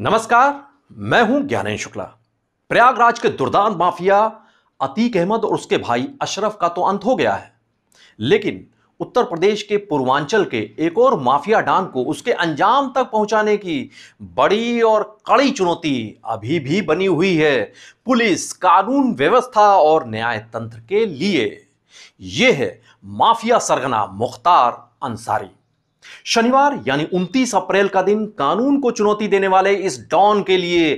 नमस्कार मैं हूं ज्ञानेश शुक्ला प्रयागराज के दुर्दांत माफिया अतीक अहमद और उसके भाई अशरफ का तो अंत हो गया है लेकिन उत्तर प्रदेश के पूर्वांचल के एक और माफिया डान को उसके अंजाम तक पहुंचाने की बड़ी और कड़ी चुनौती अभी भी बनी हुई है पुलिस कानून व्यवस्था और न्याय तंत्र के लिए यह है माफिया सरगना मुख्तार अंसारी शनिवार यानी 29 अप्रैल का दिन कानून को चुनौती देने वाले इस डॉन के लिए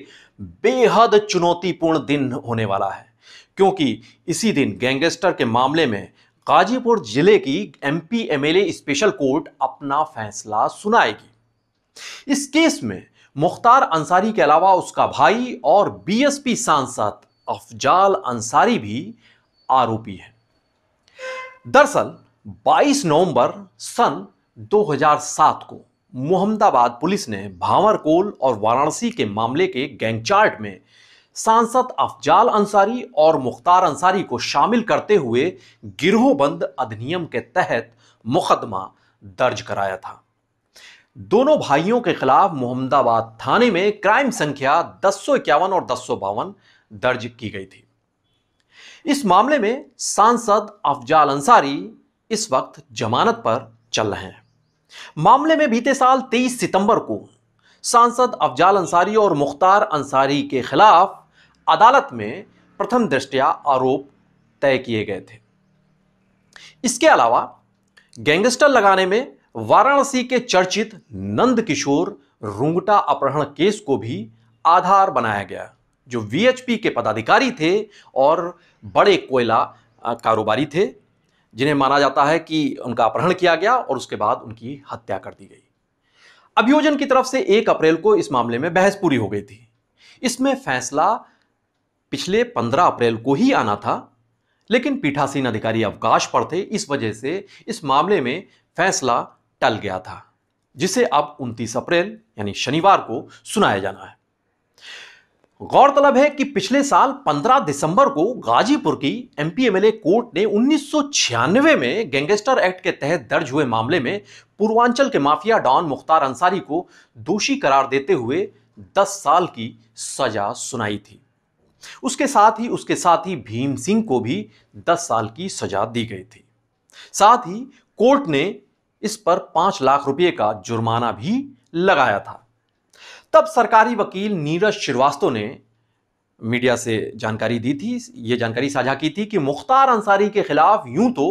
बेहद चुनौतीपूर्ण दिन होने वाला है क्योंकि इसी दिन गैंगस्टर के मामले में गाजीपुर जिले की एमपी एमएलए स्पेशल कोर्ट अपना फैसला सुनाएगी इस केस में मुख्तार अंसारी के अलावा उसका भाई और बीएसपी सांसद अफजाल अंसारी भी आरोपी है दरअसल 22 नवंबर सन 2007 को मोहम्मदाबाद पुलिस ने भावरकोल और वाराणसी के मामले के गैंगचार्ट में सांसद अफजाल अंसारी और मुख्तार अंसारी को शामिल करते हुए गिरोहबंद अधिनियम के तहत मुकदमा दर्ज कराया था दोनों भाइयों के खिलाफ मोहम्मदाबाद थाने में क्राइम संख्या दस और दस दर्ज की गई थी इस मामले में सांसद अफजाल अंसारी इस वक्त जमानत पर चल रहे हैं मामले में बीते साल 23 सितंबर को सांसद अफजाल अंसारी और मुख्तार अंसारी के खिलाफ अदालत में प्रथम दृष्टया आरोप तय किए गए थे इसके अलावा गैंगस्टर लगाने में वाराणसी के चर्चित नंद किशोर रूंगटा अपहरण केस को भी आधार बनाया गया जो वीएचपी के पदाधिकारी थे और बड़े कोयला कारोबारी थे जिन्हें माना जाता है कि उनका अपहरण किया गया और उसके बाद उनकी हत्या कर दी गई अभियोजन की तरफ से एक अप्रैल को इस मामले में बहस पूरी हो गई थी इसमें फैसला पिछले 15 अप्रैल को ही आना था लेकिन पीठासीन अधिकारी अवकाश पर थे इस वजह से इस मामले में फैसला टल गया था जिसे अब 29 अप्रैल यानी शनिवार को सुनाया जाना है गौरतलब है कि पिछले साल 15 दिसंबर को गाजीपुर की एमपीएमएलए कोर्ट ने उन्नीस में गैंगस्टर एक्ट के तहत दर्ज हुए मामले में पूर्वांचल के माफिया डॉन मुख्तार अंसारी को दोषी करार देते हुए 10 साल की सजा सुनाई थी उसके साथ ही उसके साथ ही भीम सिंह को भी 10 साल की सजा दी गई थी साथ ही कोर्ट ने इस पर पांच लाख रुपए का जुर्माना भी लगाया था तब सरकारी वकील नीरज श्रीवास्तव ने मीडिया से जानकारी दी थी ये जानकारी साझा की थी कि मुख्तार अंसारी के खिलाफ यूं तो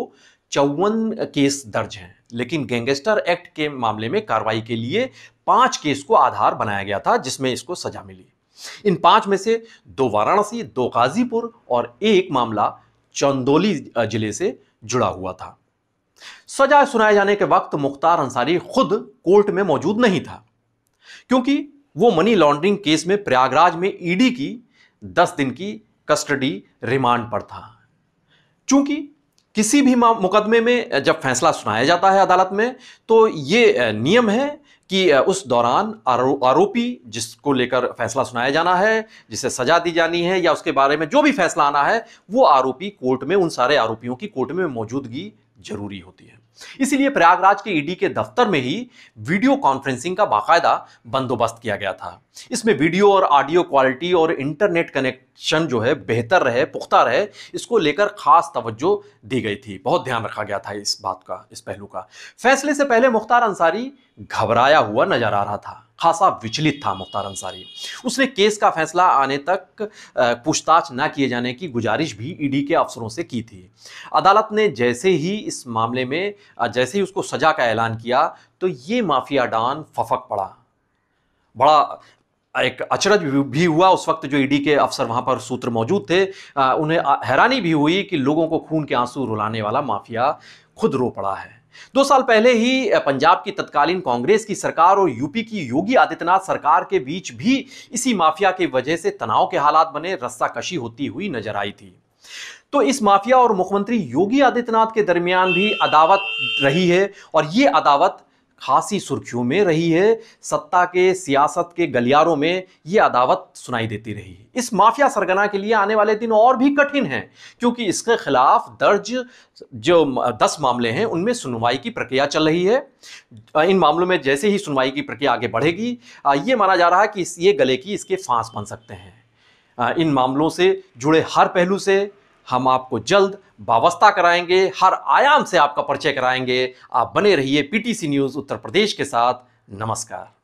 चौवन केस दर्ज हैं लेकिन गैंगस्टर एक्ट के मामले में कार्रवाई के लिए पांच केस को आधार बनाया गया था जिसमें इसको सजा मिली इन पांच में से दो वाराणसी दो गाजीपुर और एक मामला चंदोली जिले से जुड़ा हुआ था सजा सुनाए जाने के वक्त मुख्तार अंसारी खुद कोर्ट में मौजूद नहीं था क्योंकि वो मनी लॉन्ड्रिंग केस में प्रयागराज में ईडी की दस दिन की कस्टडी रिमांड पर था चूंकि किसी भी मुकदमे में जब फैसला सुनाया जाता है अदालत में तो ये नियम है कि उस दौरान आरो, आरोपी जिसको लेकर फैसला सुनाया जाना है जिसे सजा दी जानी है या उसके बारे में जो भी फैसला आना है वो आरोपी कोर्ट में उन सारे आरोपियों की कोर्ट में मौजूदगी जरूरी होती है इसीलिए प्रयागराज के ईडी के दफ्तर में ही वीडियो कॉन्फ्रेंसिंग का बाकायदा बंदोबस्त किया गया था इसमें वीडियो और ऑडियो क्वालिटी और इंटरनेट कनेक्शन जो है बेहतर रहे पुख्ता रहे इसको लेकर खास तवज्जो दी गई थी बहुत ध्यान रखा गया था इस बात का इस पहलू का फैसले से पहले मुख्तार अंसारी घबराया हुआ नजर आ रहा था खासा विचलित था मुख्तार अंसारी उसने केस का फैसला आने तक पूछताछ न किए जाने की गुजारिश भी ईडी के अफसरों से की थी अदालत ने जैसे ही इस मामले में जैसे ही उसको सजा का ऐलान किया तो ये माफिया डान फफक पड़ा बड़ा एक अचरज भी हुआ उस वक्त जो ईडी के अफसर वहां पर सूत्र मौजूद थे उन्हें हैरानी भी हुई कि लोगों को खून के आंसू रुलाने वाला माफिया खुद रो पड़ा है दो साल पहले ही पंजाब की तत्कालीन कांग्रेस की सरकार और यूपी की योगी आदित्यनाथ सरकार के बीच भी इसी माफिया की वजह से तनाव के हालात बने रस्साकशी होती हुई नजर आई थी तो इस माफिया और मुख्यमंत्री योगी आदित्यनाथ के दरमियान भी अदावत रही है और ये अदावत खासी सुर्खियों में रही है सत्ता के सियासत के गलियारों में ये अदावत सुनाई देती रही है इस माफिया सरगना के लिए आने वाले दिन और भी कठिन हैं क्योंकि इसके खिलाफ दर्ज जो दस मामले हैं उनमें सुनवाई की प्रक्रिया चल रही है इन मामलों में जैसे ही सुनवाई की प्रक्रिया आगे बढ़ेगी ये माना जा रहा है कि ये गले की इसके फांस बन सकते हैं इन मामलों से जुड़े हर पहलू से हम आपको जल्द वाबस्ता कराएंगे हर आयाम से आपका परिचय कराएंगे आप बने रहिए पीटीसी न्यूज़ उत्तर प्रदेश के साथ नमस्कार